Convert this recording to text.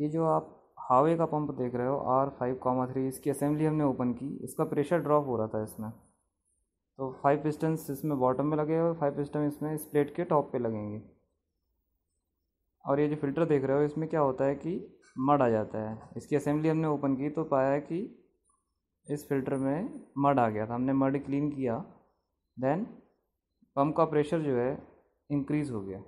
ये जो आप हावे का पंप देख रहे हो आर फाइव कामा थ्री इसकी असेंबली हमने ओपन की इसका प्रेशर ड्रॉप हो रहा था इसमें तो फाइव पिस्टन्स इसमें बॉटम में लगे और फाइव पिस्टन इसमें इस प्लेट के टॉप पे लगेंगे और ये जो फिल्टर देख रहे हो इसमें क्या होता है कि मड आ जाता है इसकी असेंबली हमने ओपन की तो पाया कि इस फिल्टर में मड आ गया था हमने मड क्लीन किया देन पम्प का प्रेशर जो है इंक्रीज़ हो गया